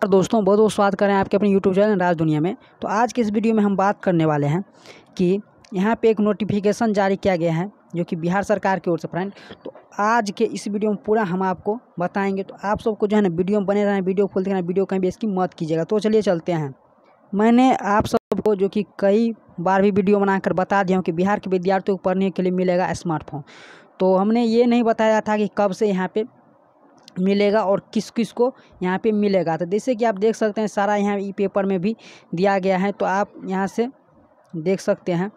नमस्कार दोस्तों बहुत बहुत स्वागत करें आपके अपने यूट्यूब चैनल राज दुनिया में तो आज के इस वीडियो में हम बात करने वाले हैं कि यहाँ पे एक नोटिफिकेशन जारी किया गया है जो कि बिहार सरकार की ओर से फ्रेंड तो आज के इस वीडियो में पूरा हम आपको बताएंगे तो आप सबको जो है ना वीडियो बने रहें वीडियो खोल देखना वीडियो कहीं भी इसकी मत कीजिएगा तो चलिए चलते हैं मैंने आप सबको जो कि कई बार भी वीडियो बनाकर बता दिया हूँ कि बिहार के विद्यार्थियों को पढ़ने के लिए मिलेगा स्मार्टफोन तो हमने ये नहीं बताया था कि कब से यहाँ पर मिलेगा और किस किस को यहाँ पे मिलेगा तो जैसे कि आप देख सकते हैं सारा यहाँ ई पेपर में भी दिया गया है तो आप यहाँ से देख सकते हैं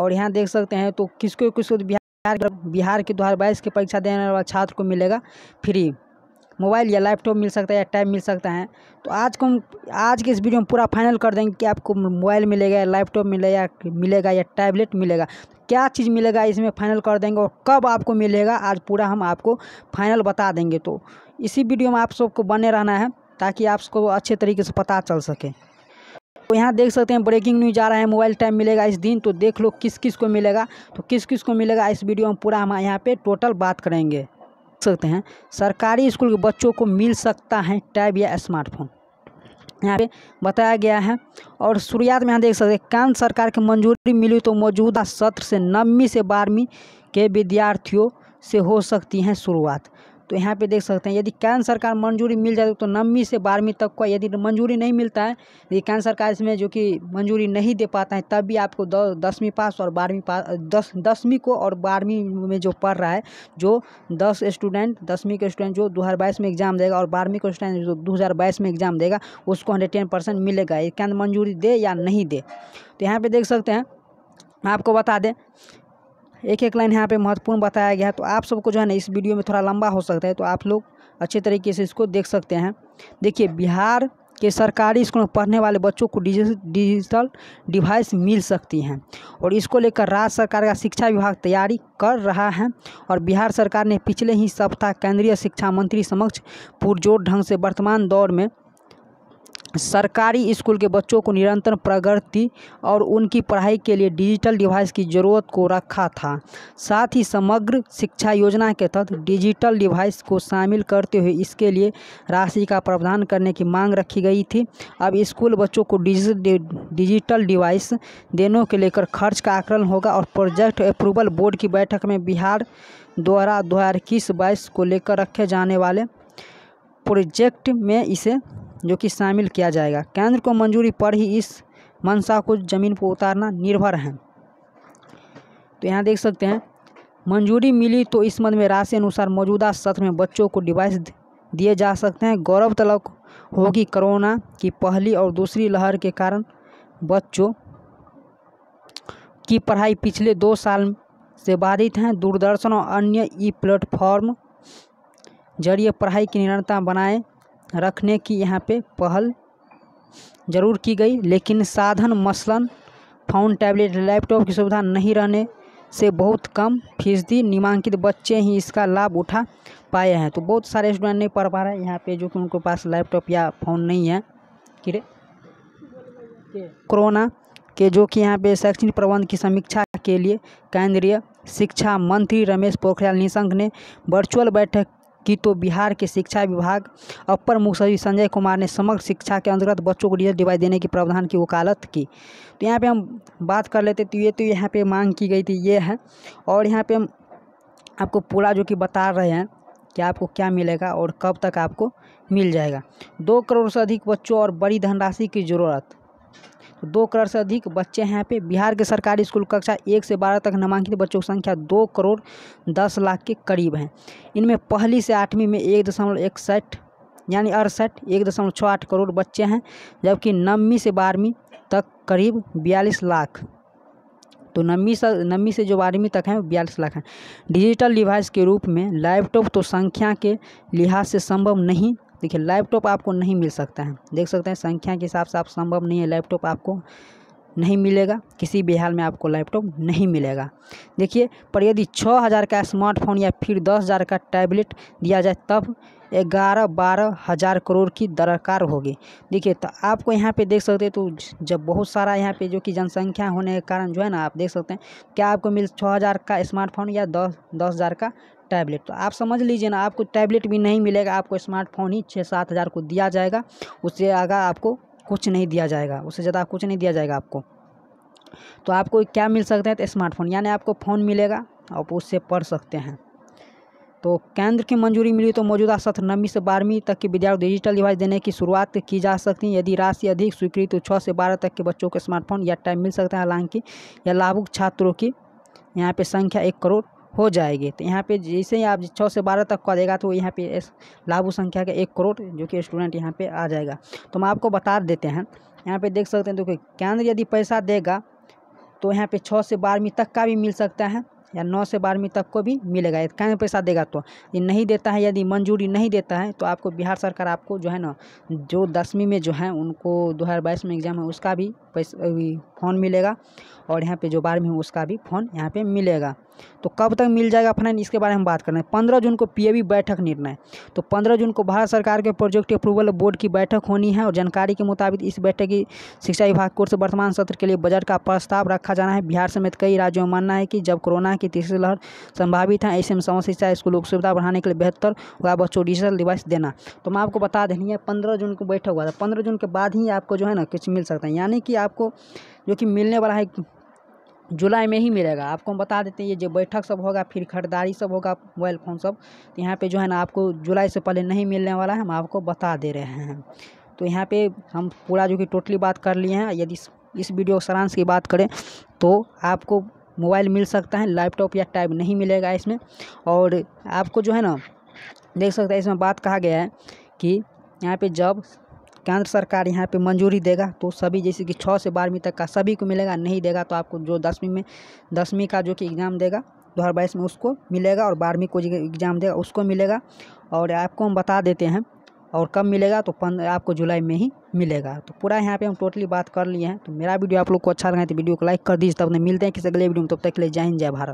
और यहाँ देख सकते हैं तो किसको किसको बिहार बिहार के दो हज़ार बाईस की परीक्षा देने वाला छात्र को मिलेगा फ्री मोबाइल या लैपटॉप मिल सकता है या टैब मिल सकता है तो आज को हम आज के इस वीडियो में पूरा फाइनल कर देंगे कि आपको मोबाइल मिलेगा या लैपटॉप मिलेगा मिलेगा या टैबलेट मिलेगा क्या चीज़ मिलेगा इसमें फाइनल कर देंगे और कब आपको मिलेगा आज पूरा हम आपको फाइनल बता देंगे तो इसी वीडियो में आप सबको बने रहना है ताकि आपको अच्छे तरीके से पता चल सके तो यहाँ देख सकते हैं ब्रेकिंग न्यूज आ रहा है मोबाइल टाइम मिलेगा इस दिन तो देख लो किस किस को मिलेगा तो किस किस को मिलेगा इस वीडियो में पूरा हम यहाँ पे टोटल बात करेंगे सकते हैं सरकारी स्कूल के बच्चों को मिल सकता है टैब या स्मार्टफोन यहाँ पे बताया गया है और शुरुआत में यहाँ देख सकते हैं केंद्र सरकार की मंजूरी मिली तो मौजूदा सत्र से नवीं से बारहवीं के विद्यार्थियों से हो सकती हैं शुरुआत तो यहाँ पे देख सकते हैं यदि केंद्र सरकार मंजूरी मिल जाती तो नवीं से बारहवीं तक का यदि मंजूरी नहीं मिलता है यदि केंद्र सरकार इसमें जो कि मंजूरी नहीं दे पाता है तब भी आपको दसवीं पास और बारहवीं पास दस दसवीं को और बारहवीं में जो पढ़ रहा है जो दस स्टूडेंट दसवीं के स्टूडेंट जो दो में एग्ज़ाम देगा और बारहवीं का स्टूडेंट जो दो में एग्ज़ाम देगा उसको हंड्रेड मिलेगा केंद्र मंजूरी दे या नहीं दे तो यहाँ पर देख सकते हैं आपको बता दें एक एक लाइन यहाँ पे महत्वपूर्ण बताया गया है तो आप सबको जो है ना इस वीडियो में थोड़ा लंबा हो सकता है तो आप लोग अच्छे तरीके से इसको देख सकते हैं देखिए बिहार के सरकारी स्कूल में पढ़ने वाले बच्चों को डिजिटल डिवाइस मिल सकती हैं और इसको लेकर राज्य सरकार का शिक्षा विभाग तैयारी कर रहा है और बिहार सरकार ने पिछले ही सप्ताह केंद्रीय शिक्षा मंत्री समक्ष पुरजोर ढंग से वर्तमान दौर में सरकारी स्कूल के बच्चों को निरंतर प्रगति और उनकी पढ़ाई के लिए डिजिटल डिवाइस की ज़रूरत को रखा था साथ ही समग्र शिक्षा योजना के तहत डिजिटल डिवाइस को शामिल करते हुए इसके लिए राशि का प्रावधान करने की मांग रखी गई थी अब स्कूल बच्चों को डिजिटल डिवाइस देने के लेकर खर्च का आकलन होगा और प्रोजेक्ट अप्रूवल बोर्ड की बैठक में बिहार द्वारा दो हज़ार इक्कीस बाईस को लेकर रखे जाने वाले प्रोजेक्ट में इसे जो कि शामिल किया जाएगा केंद्र को मंजूरी पर ही इस मंशा को ज़मीन पर उतारना निर्भर है तो यहाँ देख सकते हैं मंजूरी मिली तो इस मद में राशि अनुसार मौजूदा सत्र में बच्चों को डिवाइस दिए जा सकते हैं गौरव तलक होगी कोरोना की पहली और दूसरी लहर के कारण बच्चों की पढ़ाई पिछले दो साल से बाधित हैं दूरदर्शन और अन्य ई प्लेटफॉर्म जरिए पढ़ाई की निरंतरता बनाए रखने की यहाँ पे पहल ज़रूर की गई लेकिन साधन मसलन फ़ोन टैबलेट लैपटॉप की सुविधा नहीं रहने से बहुत कम फीसदी नीमांकित बच्चे ही इसका लाभ उठा पाए हैं तो बहुत सारे स्टूडेंट नहीं पढ़ पा रहे हैं यहाँ पे जो कि उनके पास लैपटॉप या फ़ोन नहीं है किरे कोरोना के जो कि यहाँ पे शैक्षणिक प्रबंध की समीक्षा के लिए केंद्रीय शिक्षा मंत्री रमेश पोखरियाल निशंक ने वर्चुअल बैठक की तो बिहार के शिक्षा विभाग अपर मुख्य सचिव संजय कुमार ने समग्र शिक्षा के अंतर्गत बच्चों को डिजिटल डिवाइस देने के प्रावधान की वकालत की तो यहाँ पे हम बात कर लेते तो ये तो यहाँ पे मांग की गई थी ये है और यहाँ पे हम आपको पूरा जो कि बता रहे हैं कि आपको क्या मिलेगा और कब तक आपको मिल जाएगा दो करोड़ से अधिक बच्चों और बड़ी धनराशि की ज़रूरत दो करोड़ से अधिक बच्चे हैं यहाँ पे बिहार के सरकारी स्कूल कक्षा एक से बारह तक नामांकित बच्चों की संख्या दो करोड़ दस लाख के करीब हैं इनमें पहली से आठवीं में एक दशमलव इकसठ यानी अड़सठ एक दशमलव छः आठ करोड़ बच्चे हैं जबकि नवीं से बारहवीं तक करीब बयालीस लाख तो नवी से नवमी से जो बारहवीं तक हैं बयालीस लाख हैं डिजिटल डिवाइस के रूप में लैपटॉप तो संख्या के लिहाज से संभव नहीं देखिए लैपटॉप आपको नहीं मिल सकता है देख सकते हैं संख्या के हिसाब से आप संभव नहीं है लैपटॉप आपको नहीं मिलेगा किसी भी हाल में आपको लैपटॉप नहीं मिलेगा देखिए पर यदि छः हज़ार का स्मार्टफोन या फिर दस हज़ार का टैबलेट दिया जाए तब ग्यारह बारह हज़ार करोड़ की दरकार होगी देखिए तो आपको यहाँ पे देख सकते हैं तो जब बहुत सारा यहाँ पे जो कि जनसंख्या होने के कारण जो है ना आप देख सकते हैं क्या आपको मिल छः हज़ार का स्मार्टफोन या दस दस हज़ार का टैबलेट तो आप समझ लीजिए ना आपको टैबलेट भी नहीं मिलेगा आपको स्मार्टफोन ही छः सात हज़ार को दिया जाएगा उससे आगा आपको कुछ नहीं दिया जाएगा उससे ज़्यादा कुछ नहीं दिया जाएगा आपको तो आपको क्या मिल सकता है तो स्मार्टफोन यानी आपको फ़ोन मिलेगा आप उससे पढ़ सकते हैं तो केंद्र की मंजूरी मिली तो मौजूदा सत्र नवीं से बारहवीं तक के विद्यार्थियों डिजिटल डिवाइस देने की शुरुआत की जा सकती है यदि राशि अधिक स्वीकृत तो छः से बारह तक के बच्चों को स्मार्टफोन या टाइम मिल सकता है हालांकि या लाभुक छात्रों की यहाँ पे संख्या एक करोड़ हो जाएगी तो यहाँ पे जैसे ही आप छः से बारह तक का देगा तो यहाँ पे लाभ संख्या का एक करोड़ जो कि स्टूडेंट यहाँ पे आ जाएगा तो हम आपको बता देते हैं यहाँ पे देख सकते हैं देखो तो केंद्र यदि पैसा देगा तो यहाँ पे छः से बारहवीं तक का भी मिल सकता है या नौ से बारहवीं तक को भी मिलेगा यदि केंद्र पैसा देगा तो ये नहीं देता है यदि मंजूरी नहीं देता है तो आपको बिहार सरकार आपको जो है ना जो दसवीं में जो है उनको दो हज़ार बाईस में एग्ज़ाम है उसका भी पैसा फॉर्म मिलेगा और यहाँ पे जो बारहवीं हूँ उसका भी फ़ोन यहाँ पे मिलेगा तो कब तक मिल जाएगा फंड इसके बारे में बात कर रहे हैं पंद्रह जून को पीएबी बैठक निर्णय तो पंद्रह जून को भारत सरकार के प्रोजेक्ट अप्रूवल बोर्ड की बैठक होनी है और जानकारी के मुताबिक इस बैठक की शिक्षा विभाग की ओर से वर्तमान सत्र के लिए बजट का प्रस्ताव रखा जाना है बिहार समेत कई राज्यों में मानना है कि जब कोरोना की तीसरी लहर संभावित है ऐसे में समस्त शिक्षा स्कूलों की सुविधा बढ़ाने के लिए बेहतर होगा बच्चों डिजिटल डिवाइस देना तो मैं आपको बता दें ये पंद्रह जून को बैठक हुआ था पंद्रह जून के बाद ही आपको जो है ना कुछ मिल सकता है यानी कि आपको जो कि मिलने वाला है जुलाई में ही मिलेगा आपको हम बता देते हैं ये जो बैठक सब होगा फिर खरीदारी सब होगा मोबाइल फ़ोन सब तो यहाँ पे जो है ना आपको जुलाई से पहले नहीं मिलने वाला है हम आपको बता दे रहे हैं तो यहाँ पे हम पूरा जो कि टोटली बात कर लिए हैं यदि इस वीडियो सारांश की बात करें तो आपको मोबाइल मिल सकता है लैपटॉप या टैब नहीं मिलेगा इसमें और आपको जो है ना देख सकते हैं इसमें बात कहा गया है कि यहाँ पे जब केंद्र सरकार यहाँ पे मंजूरी देगा तो सभी जैसे कि छः से बारहवीं तक का सभी को मिलेगा नहीं देगा तो आपको जो दसवीं में दसवीं का जो कि एग्ज़ाम देगा दो हज़ार बाईस में उसको मिलेगा और बारहवीं को जो एग्ज़ाम देगा उसको मिलेगा और आपको हम बता देते हैं और कब मिलेगा तो पंद्रह आपको जुलाई में ही मिलेगा तो पूरा यहाँ पे हम टोटली बात कर लिए हैं तो मेरा वीडियो आप लोग को अच्छा लगा तो वीडियो को लाइक कर दीजिए तब मिलते हैं किसी अगले वीडियो में तब तक के लिए जय हिंद जय भारत